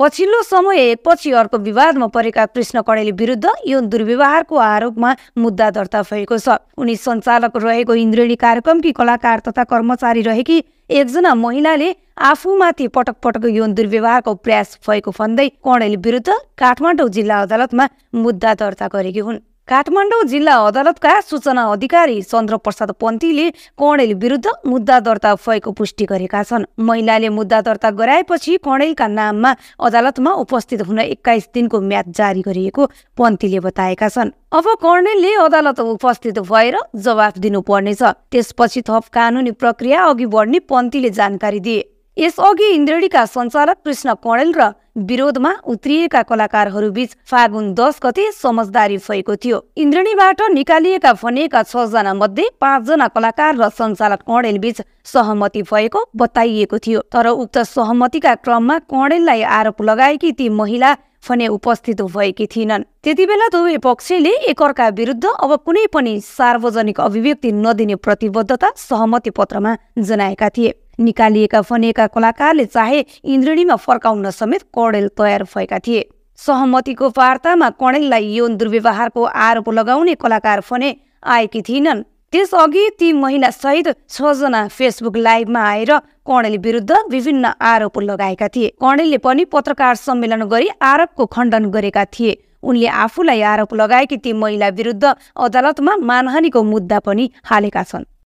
पछिल्लो समय पछि अर्को विवादमा परेका कृष्ण कणेली विरुद्ध यौन दुर्व्यवहारको आरोपमा मुद्दा दर्ता भएको छ उनी सञ्चालक रहेको इन्द्रेणी कार्यक्रमकी कलाकार तथा कर्मचारी रहेकी एकजना महिलाले आफूमाथि पटक पटक यौन दुर्व्यवहारको प्रयास भएको भन्दै कणेली विरुद्ध काठमाडौँ जिल्ला अदालतमा मुद्दा दर्ता गरेकी हुन् काठमाडौँ जिल्ला अदालतका सूचना अधिकारी चन्द्र प्रसाद पन्थीले कणेल विरुद्ध मुद्दा दर्ता भएको पुष्टि गरेका छन् महिलाले मुद्दा दर्ता गराएपछि कणेलका नाममा अदालतमा उपस्थित हुन एक्काइस दिनको म्याद जारी गरिएको पन्थीले बताएका छन् अब कर्णेलले अदालत उपस्थित भएर जवाफ दिनुपर्नेछ त्यसपछि थप कानुनी प्रक्रिया अघि बढ्ने पन्थीले जानकारी दिए यसअघि इन्द्रेणीका सञ्चालक कृष्ण कणेल र विरोधमा उत्रिएका कलाकारहरूबीच फागुन दस गते समझदारी भएको थियो इन्द्रणीबाट निकालिएका भनिएका छजना मध्ये पाँचजना कलाकार र सञ्चालक कणेल बीच सहमति भएको बताइएको थियो तर उक्त सहमतिका क्रममा कणेललाई आरोप लगाएकी ती महिला फने उपस्थित भएकी थिएनन् त्यति बेला दुवै पक्षले एकअर्का विरुद्ध अब कुनै पनि सार्वजनिक अभिव्यक्ति नदिने प्रतिबद्धता सहमति पत्रमा जनाएका थिए निकालिएका भनिएका कलाकारले चाहे इन्द्रिणीमा फर्काउन समेत कणेल तयार भएका थिए सहमतिको वार्तामा कणेललाई यौन दुर्व्यवहारको आरोप लगाउने कलाकार भने आएकी थिएनन् त्यसअघि ती महिलासहित छजना फेसबुक लाइभमा आएर कणेल विरुद्ध विभिन्न आरोप लगाएका थिए कणेलले पनि पत्रकार सम्मेलन गरी आरोपको खण्डन गरेका थिए उनले आफूलाई आरोप लगाएकी ती महिला विरुद्ध अदालतमा मानहानीको मुद्दा पनि हालेका छन्